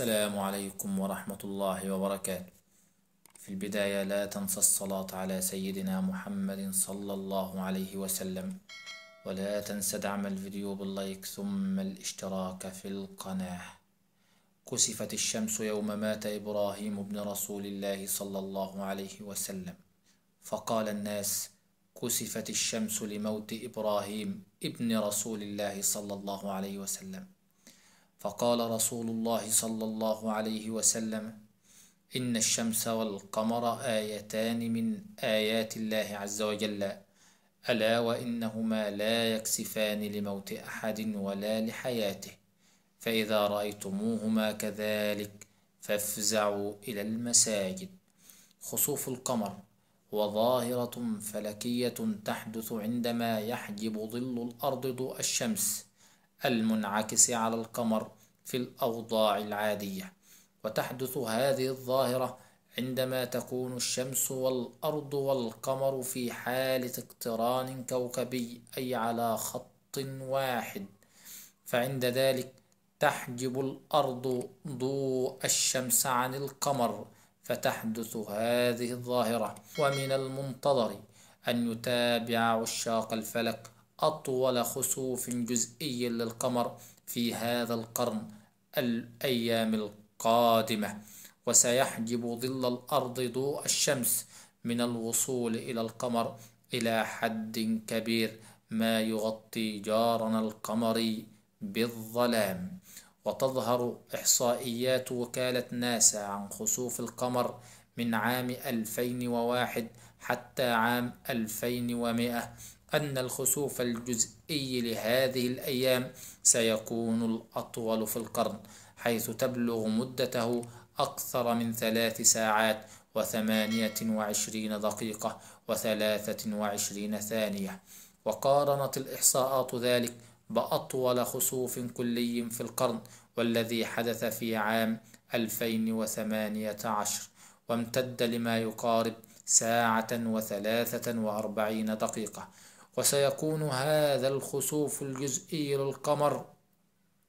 السلام عليكم ورحمة الله وبركاته في البداية لا تنسى الصلاة على سيدنا محمد صلى الله عليه وسلم ولا تنسى دعم الفيديو باللايك ثم الاشتراك في القناة كسفت الشمس يوم مات إبراهيم بن رسول الله صلى الله عليه وسلم فقال الناس كسفت الشمس لموت إبراهيم ابن رسول الله صلى الله عليه وسلم فقال رسول الله صلى الله عليه وسلم إن الشمس والقمر آيتان من آيات الله عز وجل ألا وإنهما لا يكسفان لموت أحد ولا لحياته فإذا رأيتموهما كذلك فافزعوا إلى المساجد خسوف القمر وظاهرة فلكية تحدث عندما يحجب ظل الأرض ضوء الشمس المنعكس على القمر في الأوضاع العادية وتحدث هذه الظاهرة عندما تكون الشمس والأرض والقمر في حالة اقتران كوكبي أي على خط واحد فعند ذلك تحجب الأرض ضوء الشمس عن القمر فتحدث هذه الظاهرة ومن المنتظر أن يتابع عشاق الفلك أطول خسوف جزئي للقمر في هذا القرن الأيام القادمة وسيحجب ظل الأرض ضوء الشمس من الوصول إلى القمر إلى حد كبير ما يغطي جارنا القمري بالظلام وتظهر إحصائيات وكالة ناسا عن خسوف القمر من عام 2001 حتى عام 2100 أن الخسوف الجزئي لهذه الأيام سيكون الأطول في القرن حيث تبلغ مدته أكثر من ثلاث ساعات وثمانية وعشرين دقيقة وثلاثة وعشرين ثانية وقارنت الإحصاءات ذلك بأطول خسوف كلي في القرن والذي حدث في عام 2018 وامتد لما يقارب ساعة وثلاثة وأربعين دقيقة وسيكون هذا الخسوف الجزئي للقمر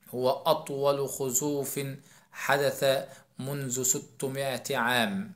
هو أطول خسوف حدث منذ 600 عام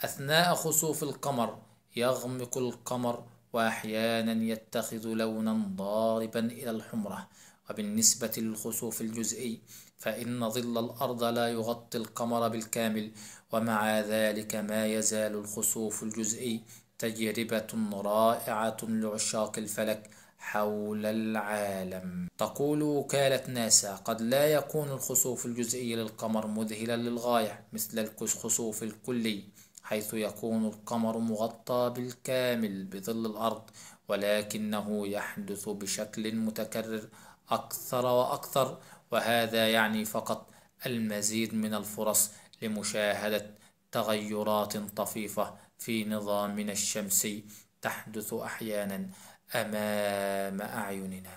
أثناء خسوف القمر يغمق القمر وأحيانا يتخذ لونا ضاربا إلى الحمرة وبالنسبة للخسوف الجزئي فإن ظل الأرض لا يغطي القمر بالكامل ومع ذلك ما يزال الخسوف الجزئي تجربة رائعة لعشاق الفلك حول العالم تقول وكالة ناسا قد لا يكون الخسوف الجزئي للقمر مذهلا للغاية مثل الخسوف الكلي حيث يكون القمر مغطى بالكامل بظل الأرض ولكنه يحدث بشكل متكرر أكثر وأكثر وهذا يعني فقط المزيد من الفرص لمشاهدة تغيرات طفيفة في نظامنا الشمسي تحدث احيانا امام اعيننا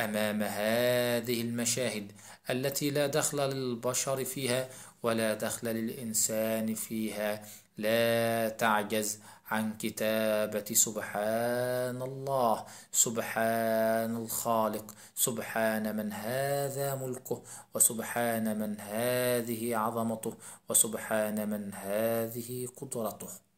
امام هذه المشاهد التي لا دخل للبشر فيها ولا دخل للانسان فيها لا تعجز عن كتابة سبحان الله سبحان الخالق سبحان من هذا ملكه وسبحان من هذه عظمته وسبحان من هذه قدرته